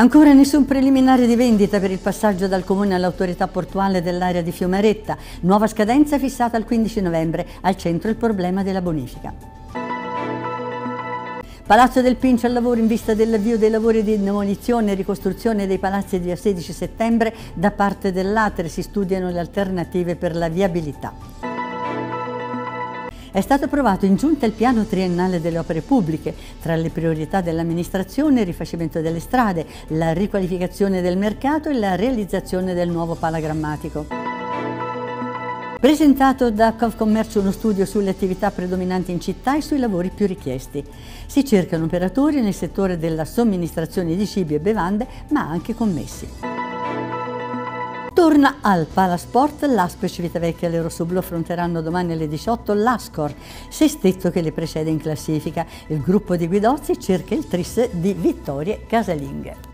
Ancora nessun preliminare di vendita per il passaggio dal comune all'autorità portuale dell'area di Fiumaretta. Nuova scadenza fissata il 15 novembre. Al centro il problema della bonifica. Palazzo del Pincio al lavoro in vista dell'avvio dei lavori di demolizione e ricostruzione dei palazzi di 16 settembre da parte dell'Atre si studiano le alternative per la viabilità. È stato approvato in giunta il piano triennale delle opere pubbliche. Tra le priorità dell'amministrazione il rifacimento delle strade, la riqualificazione del mercato e la realizzazione del nuovo palagrammatico. Presentato da Covcommercio uno studio sulle attività predominanti in città e sui lavori più richiesti. Si cercano operatori nel settore della somministrazione di cibi e bevande, ma anche commessi. Torna al Palasport, l'Aspe Civitavecchia e l'Eurosublo affronteranno domani alle 18 l'Ascor, sestetto che le precede in classifica. Il gruppo di Guidozzi cerca il tris di vittorie casalinghe.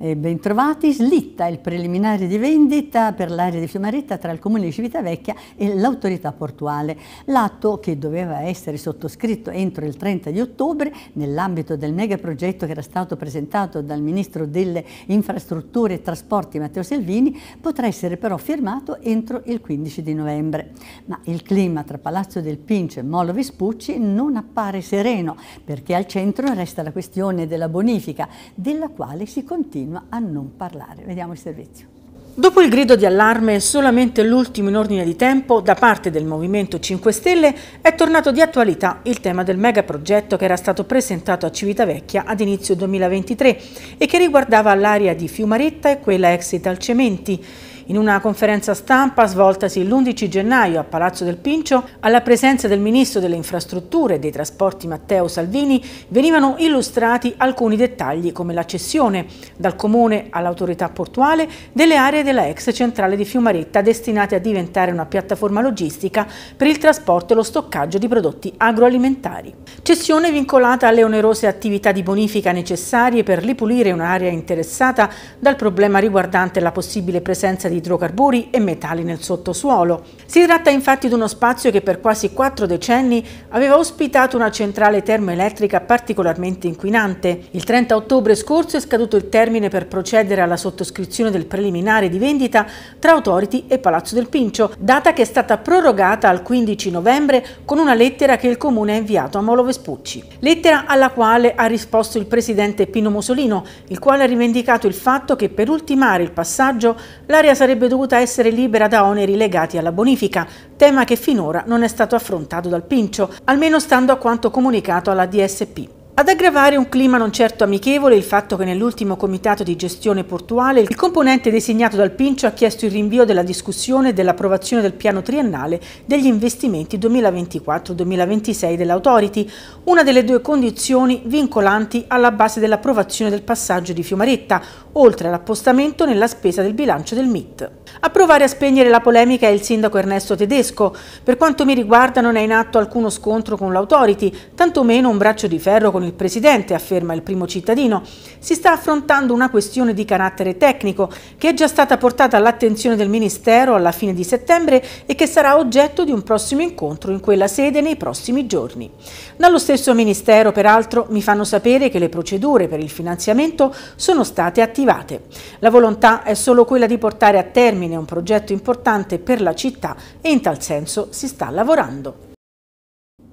E eh, bentrovati, slitta il preliminare di vendita per l'area di Fiumaretta tra il comune di Civitavecchia e l'autorità portuale. L'atto che doveva essere sottoscritto entro il 30 di ottobre nell'ambito del megaprogetto che era stato presentato dal ministro delle infrastrutture e trasporti Matteo Salvini potrà essere però firmato entro il 15 di novembre. Ma il clima tra Palazzo del Pincio e Molo Vespucci non appare sereno perché al centro resta la questione della bonifica della quale si continua continua a non parlare. Vediamo il servizio. Dopo il grido di allarme, solamente l'ultimo in ordine di tempo, da parte del Movimento 5 Stelle è tornato di attualità il tema del megaprogetto che era stato presentato a Civitavecchia ad inizio 2023 e che riguardava l'area di Fiumaretta e quella ex Italcementi in una conferenza stampa svoltasi l'11 gennaio a Palazzo del Pincio, alla presenza del Ministro delle Infrastrutture e dei Trasporti Matteo Salvini, venivano illustrati alcuni dettagli come la cessione dal Comune all'autorità portuale delle aree della ex centrale di Fiumaretta destinate a diventare una piattaforma logistica per il trasporto e lo stoccaggio di prodotti agroalimentari. Cessione vincolata alle onerose attività di bonifica necessarie per ripulire un'area interessata dal problema riguardante la possibile presenza di idrocarburi e metalli nel sottosuolo. Si tratta infatti di uno spazio che per quasi quattro decenni aveva ospitato una centrale termoelettrica particolarmente inquinante. Il 30 ottobre scorso è scaduto il termine per procedere alla sottoscrizione del preliminare di vendita tra Autority e Palazzo del Pincio, data che è stata prorogata al 15 novembre con una lettera che il Comune ha inviato a Molo Vespucci. Lettera alla quale ha risposto il presidente Pino Mosolino, il quale ha rivendicato il fatto che per ultimare il passaggio l'area sarebbe sarebbe dovuta essere libera da oneri legati alla bonifica, tema che finora non è stato affrontato dal Pincio, almeno stando a quanto comunicato alla DSP. Ad aggravare un clima non certo amichevole il fatto che nell'ultimo comitato di gestione portuale il componente designato dal Pincio ha chiesto il rinvio della discussione e dell'approvazione del piano triennale degli investimenti 2024-2026 dell'Autority, una delle due condizioni vincolanti alla base dell'approvazione del passaggio di Fiumaretta, oltre all'appostamento nella spesa del bilancio del MIT. A provare a spegnere la polemica è il sindaco Ernesto Tedesco. Per quanto mi riguarda non è in atto alcuno scontro con l'autority, tantomeno un braccio di ferro con il presidente, afferma il primo cittadino. Si sta affrontando una questione di carattere tecnico che è già stata portata all'attenzione del Ministero alla fine di settembre e che sarà oggetto di un prossimo incontro in quella sede nei prossimi giorni. Dallo stesso Ministero, peraltro, mi fanno sapere che le procedure per il finanziamento sono state attivate private. La volontà è solo quella di portare a termine un progetto importante per la città e in tal senso si sta lavorando.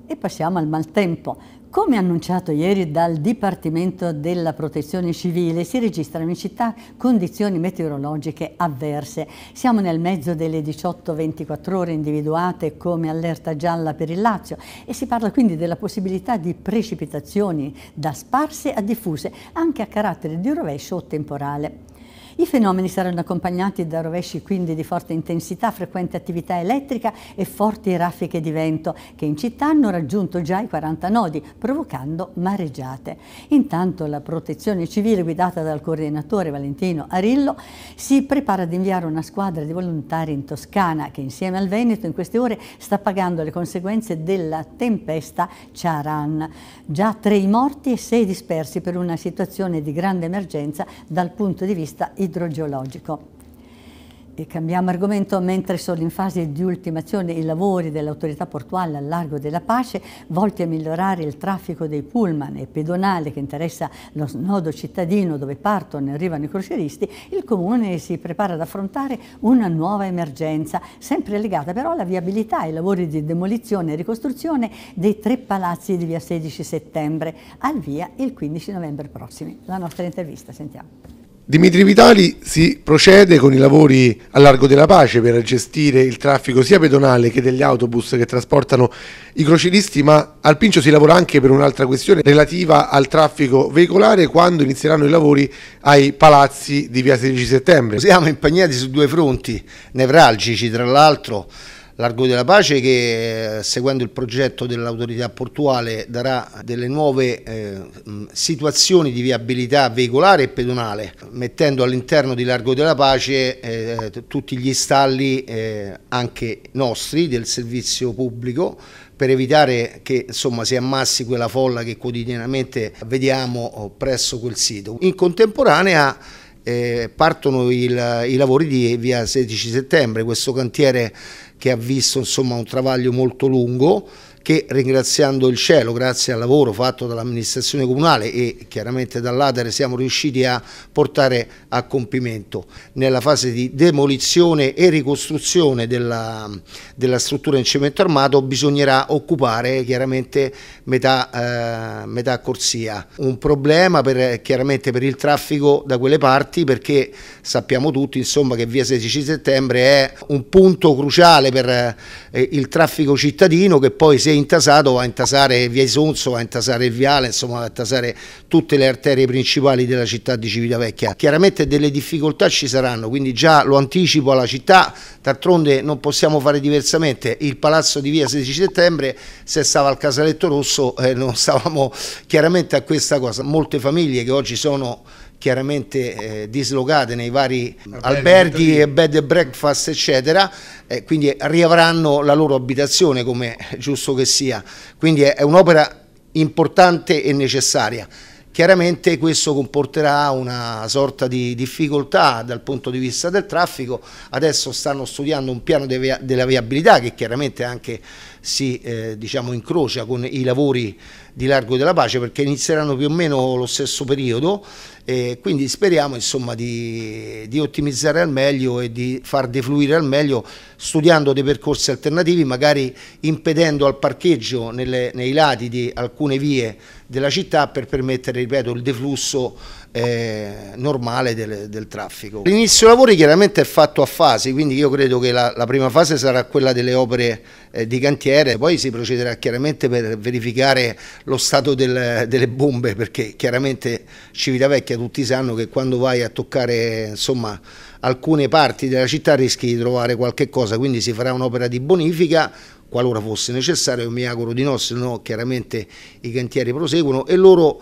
E passiamo al maltempo. Come annunciato ieri dal Dipartimento della Protezione Civile, si registrano in città condizioni meteorologiche avverse. Siamo nel mezzo delle 18-24 ore individuate come allerta gialla per il Lazio e si parla quindi della possibilità di precipitazioni da sparse a diffuse, anche a carattere di rovescio o temporale. I fenomeni saranno accompagnati da rovesci quindi di forte intensità, frequente attività elettrica e forti raffiche di vento che in città hanno raggiunto già i 40 nodi, provocando mareggiate. Intanto la protezione civile guidata dal coordinatore Valentino Arillo si prepara ad inviare una squadra di volontari in Toscana che insieme al Veneto in queste ore sta pagando le conseguenze della tempesta Charan. Già tre morti e sei dispersi per una situazione di grande emergenza dal punto di vista idrogeologico idrogeologico. E cambiamo argomento, mentre sono in fase di ultimazione i lavori dell'autorità portuale al largo della Pace volti a migliorare il traffico dei pullman e pedonale che interessa lo nodo cittadino dove partono e arrivano i crocieristi, il Comune si prepara ad affrontare una nuova emergenza, sempre legata però alla viabilità ai lavori di demolizione e ricostruzione dei tre palazzi di via 16 settembre, al via il 15 novembre prossimi. La nostra intervista, sentiamo. Dimitri Vitali si procede con i lavori a Largo della Pace per gestire il traffico sia pedonale che degli autobus che trasportano i crocilisti, ma al Pincio si lavora anche per un'altra questione relativa al traffico veicolare quando inizieranno i lavori ai palazzi di Via 16 Settembre. Siamo impegnati su due fronti nevralgici, tra l'altro Largo della Pace che eh, seguendo il progetto dell'autorità portuale darà delle nuove eh, situazioni di viabilità veicolare e pedonale mettendo all'interno di Largo della Pace eh, tutti gli stalli eh, anche nostri del servizio pubblico per evitare che insomma, si ammassi quella folla che quotidianamente vediamo oh, presso quel sito. In contemporanea eh, partono il, i lavori di via 16 settembre, questo cantiere che ha visto insomma, un travaglio molto lungo che ringraziando il cielo, grazie al lavoro fatto dall'amministrazione comunale e chiaramente dall'Adere siamo riusciti a portare a compimento. Nella fase di demolizione e ricostruzione della, della struttura in cemento armato bisognerà occupare chiaramente metà, eh, metà corsia. Un problema per, chiaramente per il traffico da quelle parti perché sappiamo tutti insomma, che via 16 settembre è un punto cruciale per eh, il traffico cittadino che poi se intasato va a intasare via Isonzo, va a intasare il Viale, insomma va a intasare tutte le arterie principali della città di Civitavecchia. Chiaramente delle difficoltà ci saranno, quindi già lo anticipo alla città, d'altronde non possiamo fare diversamente, il palazzo di via 16 settembre se stava al Casaletto Rosso eh, non stavamo chiaramente a questa cosa, molte famiglie che oggi sono chiaramente eh, dislocate nei vari alberghi, e bed and breakfast eccetera, eh, quindi riavranno la loro abitazione come giusto che sia, quindi è, è un'opera importante e necessaria. Chiaramente questo comporterà una sorta di difficoltà dal punto di vista del traffico, adesso stanno studiando un piano de, della viabilità che chiaramente anche si eh, diciamo, incrocia con i lavori di Largo della Pace perché inizieranno più o meno lo stesso periodo eh, quindi speriamo insomma, di, di, ottimizzare al meglio e di far defluire al meglio studiando dei percorsi alternativi, magari impedendo al parcheggio nelle, nei lati di alcune vie della città per permettere, ripeto, il deflusso eh, normale del, del traffico. L'inizio lavori chiaramente è fatto a fasi, quindi io credo che la, la prima fase sarà quella delle opere eh, di cantiere, poi si procederà chiaramente per verificare lo stato del, delle bombe, perché chiaramente Civitavecchia tutti sanno che quando vai a toccare insomma, alcune parti della città rischi di trovare qualche cosa, quindi si farà un'opera di bonifica qualora fosse necessario, mi auguro di no, se no chiaramente i cantieri proseguono e loro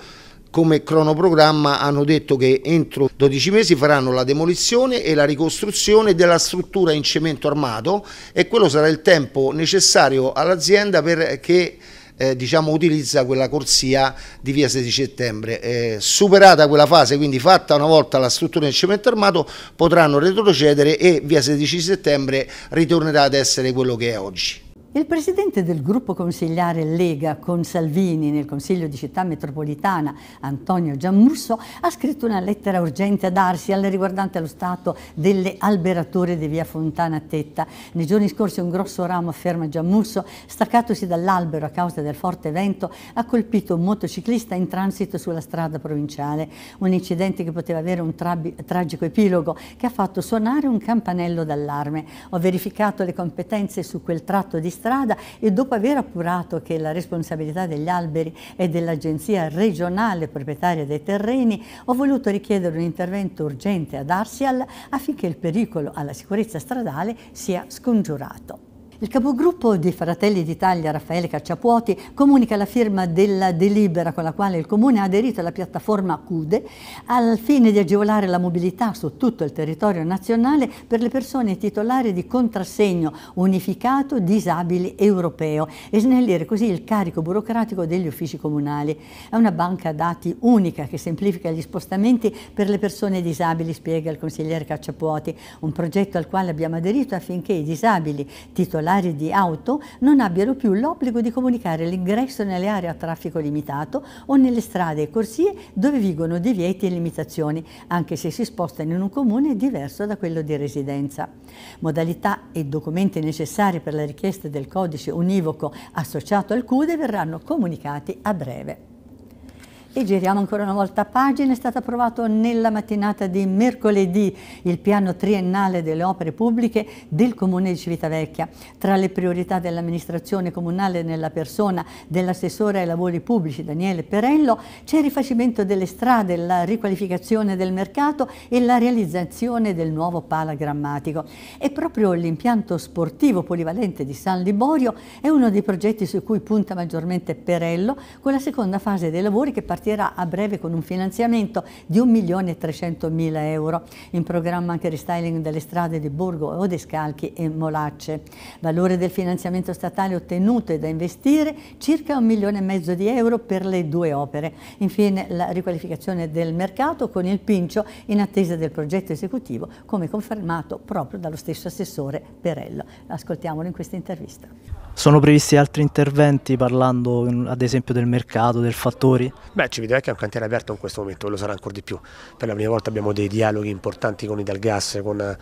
come cronoprogramma hanno detto che entro 12 mesi faranno la demolizione e la ricostruzione della struttura in cemento armato e quello sarà il tempo necessario all'azienda perché eh, diciamo, utilizza quella corsia di via 16 settembre. Eh, superata quella fase, quindi fatta una volta la struttura in cemento armato, potranno retrocedere e via 16 settembre ritornerà ad essere quello che è oggi. Il presidente del gruppo consigliare Lega con Salvini nel Consiglio di Città Metropolitana, Antonio Giammusso, ha scritto una lettera urgente ad Arsi riguardante lo stato delle alberature di via Fontana Tetta. Nei giorni scorsi un grosso ramo, afferma Giammusso, staccatosi dall'albero a causa del forte vento, ha colpito un motociclista in transito sulla strada provinciale. Un incidente che poteva avere un tragico epilogo che ha fatto suonare un campanello d'allarme. Ho verificato le competenze su quel tratto di strada strada e dopo aver appurato che la responsabilità degli alberi è dell'agenzia regionale proprietaria dei terreni, ho voluto richiedere un intervento urgente ad Arsial affinché il pericolo alla sicurezza stradale sia scongiurato. Il capogruppo di Fratelli d'Italia, Raffaele Cacciapuoti, comunica la firma della delibera con la quale il Comune ha aderito alla piattaforma CUDE al fine di agevolare la mobilità su tutto il territorio nazionale per le persone titolari di contrassegno unificato disabili europeo e snellire così il carico burocratico degli uffici comunali. È una banca dati unica che semplifica gli spostamenti per le persone disabili, spiega il consigliere Cacciapuoti, un progetto al quale abbiamo aderito affinché i disabili titolari titolari di auto non abbiano più l'obbligo di comunicare l'ingresso nelle aree a traffico limitato o nelle strade e corsie dove vigono divieti e limitazioni, anche se si spostano in un comune diverso da quello di residenza. Modalità e documenti necessari per la richiesta del codice univoco associato al CUDE verranno comunicati a breve. E giriamo ancora una volta pagina, è stato approvato nella mattinata di mercoledì il piano triennale delle opere pubbliche del Comune di Civitavecchia. Tra le priorità dell'amministrazione comunale nella persona dell'assessore ai lavori pubblici Daniele Perello c'è il rifacimento delle strade, la riqualificazione del mercato e la realizzazione del nuovo pala grammatico. E proprio l'impianto sportivo polivalente di San Liborio è uno dei progetti su cui punta maggiormente Perello con la seconda fase dei lavori che partirà partirà a breve con un finanziamento di 1.300.000 euro. In programma anche il restyling delle strade di Borgo, Odescalchi e Molacce. Valore del finanziamento statale ottenuto e da investire circa un milione e mezzo di euro per le due opere. Infine la riqualificazione del mercato con il Pincio in attesa del progetto esecutivo come confermato proprio dallo stesso assessore Perello. Ascoltiamolo in questa intervista. Sono previsti altri interventi parlando ad esempio del mercato, del fattori? Beh, Civitavecchia che è un cantiere aperto in questo momento, lo sarà ancora di più. Per la prima volta abbiamo dei dialoghi importanti con Idalgas, con eh,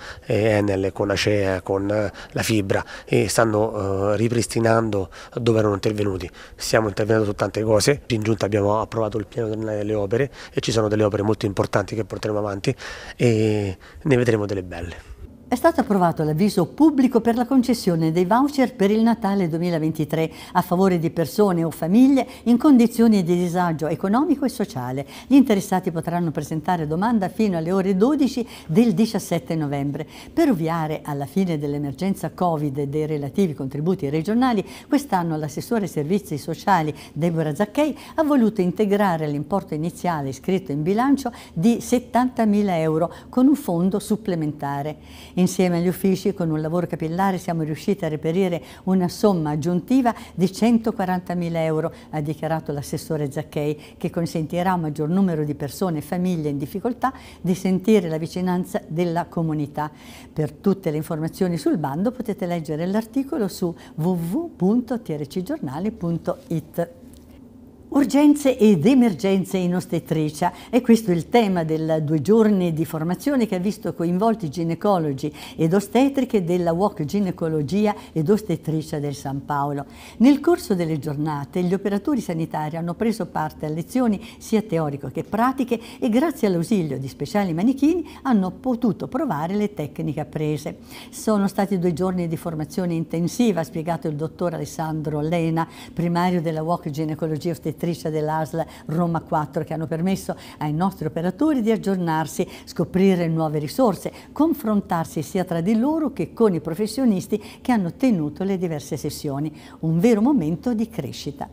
Enel, con Acea, con eh, la Fibra e stanno eh, ripristinando dove erano intervenuti. Stiamo intervenendo su tante cose, in giunta abbiamo approvato il piano delle opere e ci sono delle opere molto importanti che porteremo avanti e ne vedremo delle belle. È stato approvato l'avviso pubblico per la concessione dei voucher per il Natale 2023 a favore di persone o famiglie in condizioni di disagio economico e sociale. Gli interessati potranno presentare domanda fino alle ore 12 del 17 novembre. Per ovviare alla fine dell'emergenza Covid e dei relativi contributi regionali, quest'anno l'assessore servizi sociali Deborah Zacchei ha voluto integrare l'importo iniziale iscritto in bilancio di 70.000 euro con un fondo supplementare. Insieme agli uffici, con un lavoro capillare, siamo riusciti a reperire una somma aggiuntiva di 140.000 euro, ha dichiarato l'assessore Zacchei, che consentirà a un maggior numero di persone e famiglie in difficoltà di sentire la vicinanza della comunità. Per tutte le informazioni sul bando potete leggere l'articolo su www.trcgiornale.it. Urgenze ed emergenze in ostetricia e questo è il tema del due giorni di formazione che ha visto coinvolti ginecologi ed ostetriche della WOC Ginecologia ed Ostetricia del San Paolo. Nel corso delle giornate gli operatori sanitari hanno preso parte a lezioni sia teoriche che pratiche e grazie all'ausilio di speciali manichini hanno potuto provare le tecniche apprese. Sono stati due giorni di formazione intensiva, ha spiegato il dottor Alessandro Lena, primario della WOC Ginecologia Ostetricia direttrice dell'ASL Roma 4 che hanno permesso ai nostri operatori di aggiornarsi, scoprire nuove risorse, confrontarsi sia tra di loro che con i professionisti che hanno tenuto le diverse sessioni. Un vero momento di crescita.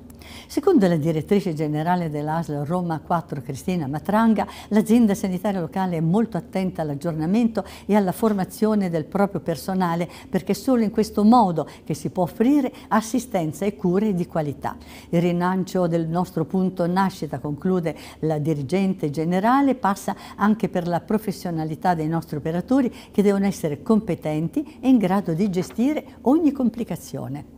Secondo la direttrice generale dell'ASL Roma 4 Cristina Matranga, l'azienda sanitaria locale è molto attenta all'aggiornamento e alla formazione del proprio personale perché è solo in questo modo che si può offrire assistenza e cure di qualità. Il rinancio del nostro punto nascita, conclude la dirigente generale, passa anche per la professionalità dei nostri operatori che devono essere competenti e in grado di gestire ogni complicazione.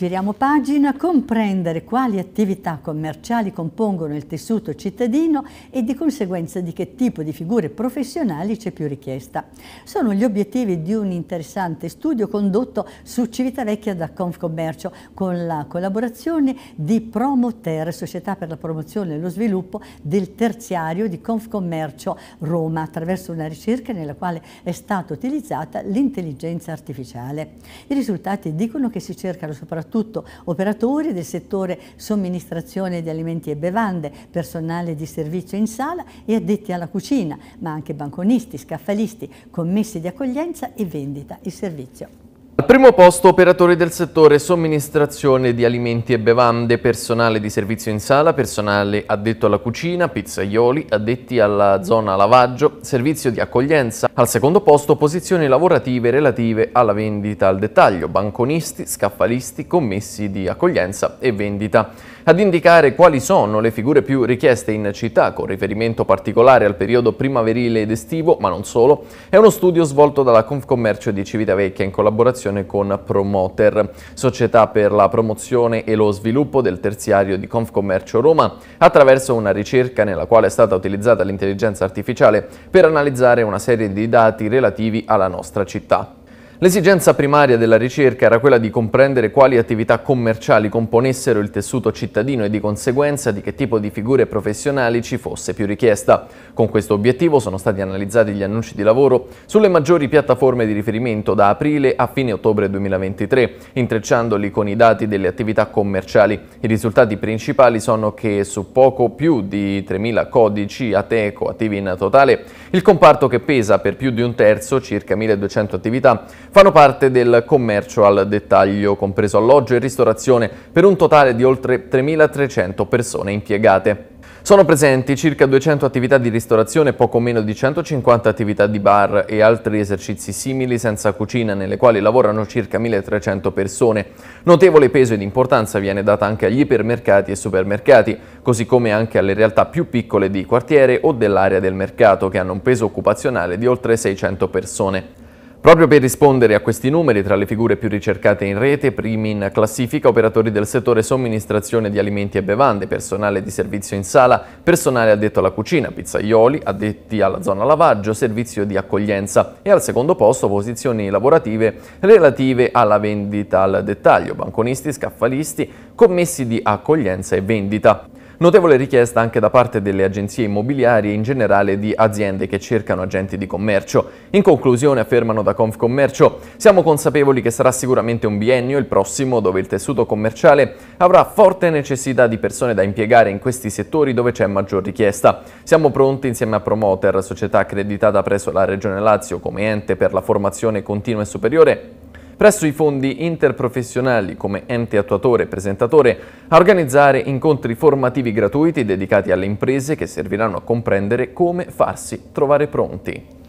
Giriamo pagina, comprendere quali attività commerciali compongono il tessuto cittadino e di conseguenza di che tipo di figure professionali c'è più richiesta. Sono gli obiettivi di un interessante studio condotto su Civitavecchia da Confcommercio con la collaborazione di Promoter, Società per la promozione e lo sviluppo del terziario di Confcommercio Roma, attraverso una ricerca nella quale è stata utilizzata l'intelligenza artificiale. I risultati dicono che si cercano soprattutto soprattutto operatori del settore somministrazione di alimenti e bevande, personale di servizio in sala e addetti alla cucina, ma anche banconisti, scaffalisti, commessi di accoglienza e vendita il servizio. Al primo posto operatori del settore somministrazione di alimenti e bevande, personale di servizio in sala, personale addetto alla cucina, pizzaioli, addetti alla zona lavaggio, servizio di accoglienza. Al secondo posto posizioni lavorative relative alla vendita al dettaglio, banconisti, scaffalisti, commessi di accoglienza e vendita ad indicare quali sono le figure più richieste in città, con riferimento particolare al periodo primaverile ed estivo, ma non solo, è uno studio svolto dalla Confcommercio di Civitavecchia in collaborazione con Promoter, società per la promozione e lo sviluppo del terziario di Confcommercio Roma, attraverso una ricerca nella quale è stata utilizzata l'intelligenza artificiale per analizzare una serie di dati relativi alla nostra città. L'esigenza primaria della ricerca era quella di comprendere quali attività commerciali componessero il tessuto cittadino e di conseguenza di che tipo di figure professionali ci fosse più richiesta. Con questo obiettivo sono stati analizzati gli annunci di lavoro sulle maggiori piattaforme di riferimento da aprile a fine ottobre 2023, intrecciandoli con i dati delle attività commerciali. I risultati principali sono che su poco più di 3.000 codici ATECO attivi in totale, il comparto che pesa per più di un terzo, circa 1.200 attività, fanno parte del commercio al dettaglio, compreso alloggio e ristorazione, per un totale di oltre 3.300 persone impiegate. Sono presenti circa 200 attività di ristorazione, poco meno di 150 attività di bar e altri esercizi simili senza cucina, nelle quali lavorano circa 1.300 persone. Notevole peso ed importanza viene data anche agli ipermercati e supermercati, così come anche alle realtà più piccole di quartiere o dell'area del mercato, che hanno un peso occupazionale di oltre 600 persone. Proprio per rispondere a questi numeri, tra le figure più ricercate in rete, primi in classifica operatori del settore somministrazione di alimenti e bevande, personale di servizio in sala, personale addetto alla cucina, pizzaioli, addetti alla zona lavaggio, servizio di accoglienza e al secondo posto posizioni lavorative relative alla vendita al dettaglio, banconisti, scaffalisti, commessi di accoglienza e vendita. Notevole richiesta anche da parte delle agenzie immobiliari e in generale di aziende che cercano agenti di commercio. In conclusione affermano da Confcommercio, siamo consapevoli che sarà sicuramente un biennio il prossimo dove il tessuto commerciale avrà forte necessità di persone da impiegare in questi settori dove c'è maggior richiesta. Siamo pronti insieme a Promoter, società accreditata presso la Regione Lazio come ente per la formazione continua e superiore, presso i fondi interprofessionali come ente attuatore e presentatore a organizzare incontri formativi gratuiti dedicati alle imprese che serviranno a comprendere come farsi trovare pronti.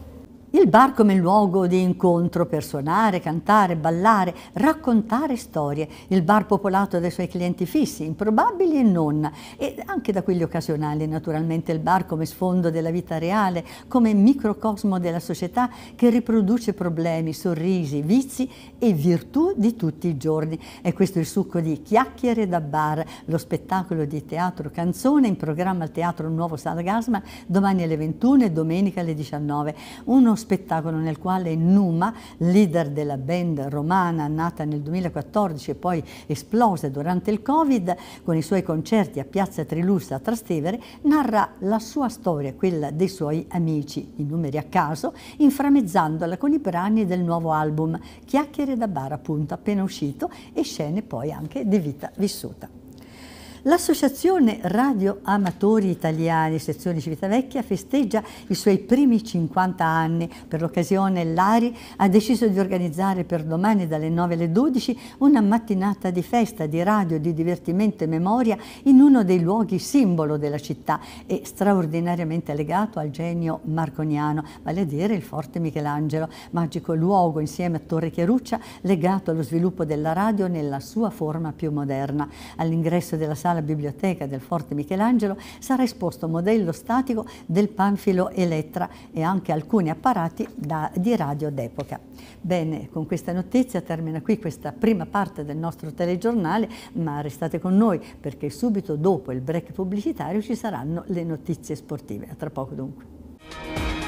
Il bar come luogo di incontro per suonare, cantare, ballare, raccontare storie. Il bar popolato dai suoi clienti fissi, improbabili e non, e anche da quelli occasionali. Naturalmente il bar come sfondo della vita reale, come microcosmo della società che riproduce problemi, sorrisi, vizi e virtù di tutti i giorni. E questo è il succo di Chiacchiere da bar, lo spettacolo di teatro canzone in programma al Teatro Nuovo Sala domani alle 21 e domenica alle 19. Uno spettacolo nel quale Numa, leader della band romana nata nel 2014 e poi esplosa durante il Covid, con i suoi concerti a Piazza Trilussa a Trastevere, narra la sua storia, quella dei suoi amici, i numeri a caso, inframezzandola con i brani del nuovo album Chiacchiere da bar appunto appena uscito e scene poi anche di vita vissuta. L'Associazione Radio Amatori Italiani, sezione Civitavecchia, festeggia i suoi primi 50 anni. Per l'occasione l'Ari ha deciso di organizzare per domani dalle 9 alle 12 una mattinata di festa, di radio, di divertimento e memoria in uno dei luoghi simbolo della città e straordinariamente legato al genio marconiano, vale a dire il forte Michelangelo, magico luogo insieme a Torre Chiaruccia legato allo sviluppo della radio nella sua forma più moderna. All'ingresso della sala sala biblioteca del Forte Michelangelo sarà esposto un modello statico del panfilo Elettra e anche alcuni apparati da, di radio d'epoca. Bene, con questa notizia termina qui questa prima parte del nostro telegiornale, ma restate con noi perché subito dopo il break pubblicitario ci saranno le notizie sportive. A tra poco dunque.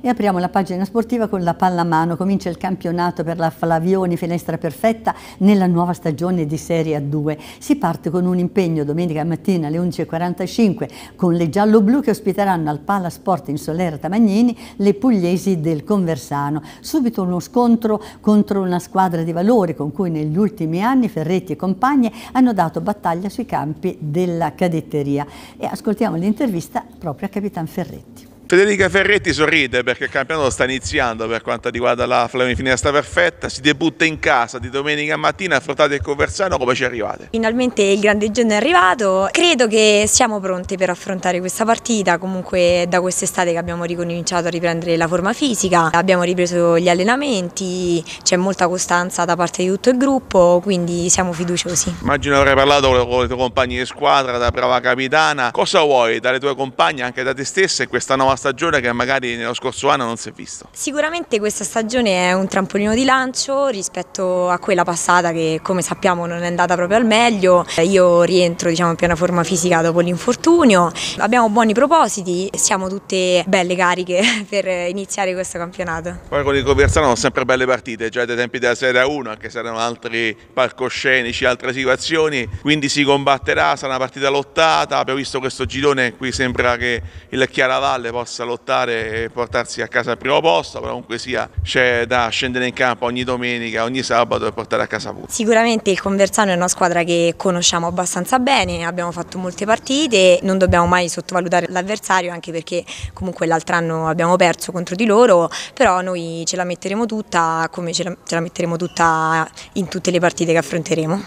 E apriamo la pagina sportiva con la pallamano. Comincia il campionato per la Flavioni Finestra Perfetta nella nuova stagione di Serie A2. Si parte con un impegno domenica mattina alle 11.45 con le giallo-blu che ospiteranno al Pala Sport in Solera Tamagnini le pugliesi del Conversano. Subito uno scontro contro una squadra di valore con cui negli ultimi anni Ferretti e compagni hanno dato battaglia sui campi della cadetteria. E ascoltiamo l'intervista proprio a Capitan Ferretti. Federica Ferretti sorride perché il campionato sta iniziando per quanto riguarda la Flamin Finestra Perfetta, si debutta in casa di domenica mattina, affrontate il Conversano, come ci arrivate? Finalmente il grande giorno è arrivato, credo che siamo pronti per affrontare questa partita, comunque da quest'estate che abbiamo ricominciato a riprendere la forma fisica, abbiamo ripreso gli allenamenti, c'è molta costanza da parte di tutto il gruppo, quindi siamo fiduciosi. Immagino avrei parlato con i tuoi compagni di squadra, da brava capitana, cosa vuoi dalle tue compagne, anche da te stessa in questa nuova stagione che magari nello scorso anno non si è vista. Sicuramente questa stagione è un trampolino di lancio rispetto a quella passata che come sappiamo non è andata proprio al meglio. Io rientro diciamo, in piena forma fisica dopo l'infortunio, abbiamo buoni propositi, siamo tutte belle cariche per iniziare questo campionato. Poi con il Coversano sono sempre belle partite, già dai tempi della Serie 1 anche se erano altri palcoscenici, altre situazioni, quindi si combatterà, sarà una partita lottata, abbiamo visto questo girone, qui sembra che il Chiaravalle possa possa lottare e portarsi a casa al primo posto, però comunque sia c'è da scendere in campo ogni domenica, ogni sabato e portare a casa punti. Sicuramente il Conversano è una squadra che conosciamo abbastanza bene, abbiamo fatto molte partite, non dobbiamo mai sottovalutare l'avversario anche perché comunque l'altro anno abbiamo perso contro di loro, però noi ce la metteremo tutta come ce la, ce la metteremo tutta in tutte le partite che affronteremo.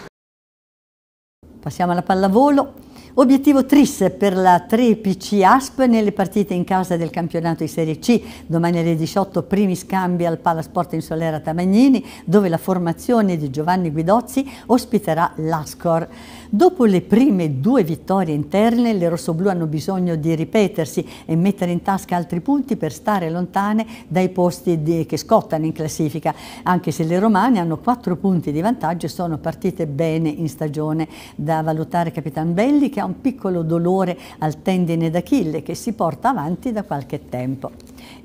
Passiamo alla pallavolo. Obiettivo tris per la 3PC ASP nelle partite in casa del campionato di Serie C. Domani alle 18 primi scambi al Palasport in Solera Tamagnini, dove la formazione di Giovanni Guidozzi ospiterà l'Ascor. Dopo le prime due vittorie interne, le rossoblù hanno bisogno di ripetersi e mettere in tasca altri punti per stare lontane dai posti di, che scottano in classifica, anche se le romane hanno quattro punti di vantaggio e sono partite bene in stagione. Da valutare Capitan Belli che ha un piccolo dolore al tendine d'Achille che si porta avanti da qualche tempo.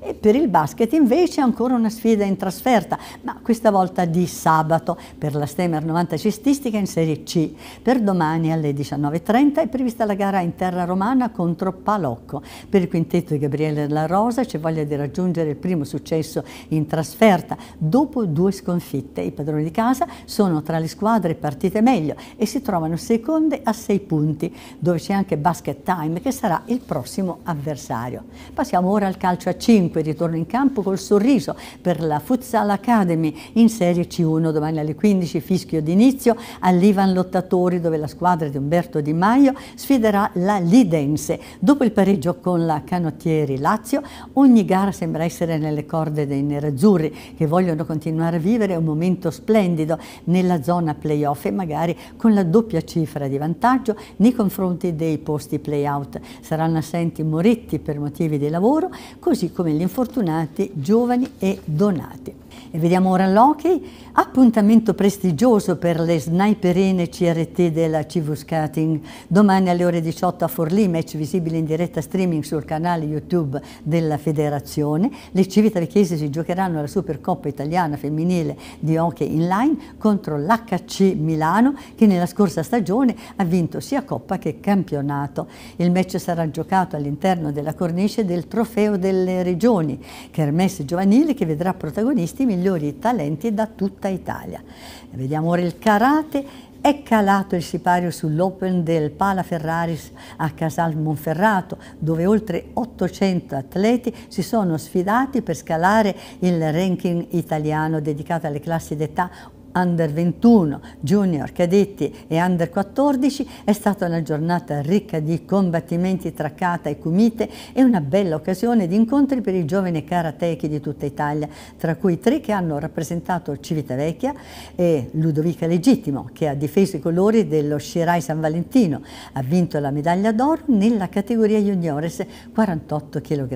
E per il basket invece ancora una sfida in trasferta, ma questa volta di sabato per la Stemer 90 cestistica in Serie C. Per domani alle 19.30 è prevista la gara in terra romana contro Palocco. Per il quintetto di Gabriele La Rosa c'è voglia di raggiungere il primo successo in trasferta dopo due sconfitte. I padroni di casa sono tra le squadre partite meglio e si trovano seconde a sei punti, dove c'è anche Basket Time che sarà il prossimo avversario. Passiamo ora al calcio a C. 5 ritorno in campo col sorriso per la Futsal Academy in Serie C1 domani alle 15 fischio d'inizio all'Ivan Lottatori dove la squadra di Umberto Di Maio sfiderà la Lidense. Dopo il pareggio con la Canottieri Lazio ogni gara sembra essere nelle corde dei nerazzurri che vogliono continuare a vivere un momento splendido nella zona playoff e magari con la doppia cifra di vantaggio nei confronti dei posti playout. Saranno assenti Moretti per motivi di lavoro così come come gli infortunati, giovani e donati. E vediamo ora l'hockey, appuntamento prestigioso per le sniperine CRT della CV Scouting. Domani alle ore 18 a Forlì, match visibile in diretta streaming sul canale YouTube della federazione. Le civitavecchesi si giocheranno alla Supercoppa italiana femminile di hockey in line contro l'HC Milano che nella scorsa stagione ha vinto sia Coppa che campionato. Il match sarà giocato all'interno della cornice del Trofeo delle Regioni, kermesse giovanile che vedrà protagonisti migliori talenti da tutta Italia. Vediamo ora il karate è calato il sipario sull'Open del Pala Ferraris a Casal Monferrato, dove oltre 800 atleti si sono sfidati per scalare il ranking italiano dedicato alle classi d'età under 21, junior, cadetti e under 14 è stata una giornata ricca di combattimenti tra kata e kumite e una bella occasione di incontri per i giovani karatechi di tutta Italia, tra cui tre che hanno rappresentato Civitavecchia e Ludovica Legittimo, che ha difeso i colori dello Shirai San Valentino, ha vinto la medaglia d'oro nella categoria juniores 48 kg.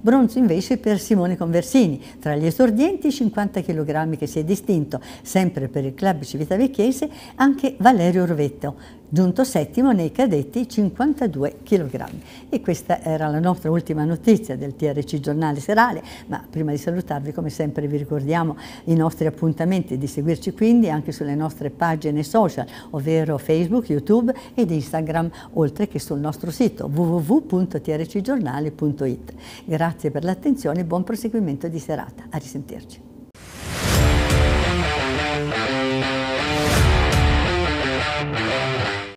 Bronzo invece per Simone Conversini, tra gli esordienti 50 kg che si è distinto, sempre sempre per il club civitavecchiese anche Valerio Rovetto, giunto settimo nei cadetti 52 kg. E questa era la nostra ultima notizia del TRC Giornale Serale, ma prima di salutarvi come sempre vi ricordiamo i nostri appuntamenti e di seguirci quindi anche sulle nostre pagine social, ovvero Facebook, YouTube ed Instagram, oltre che sul nostro sito www.trcgiornale.it. Grazie per l'attenzione e buon proseguimento di serata. A risentirci.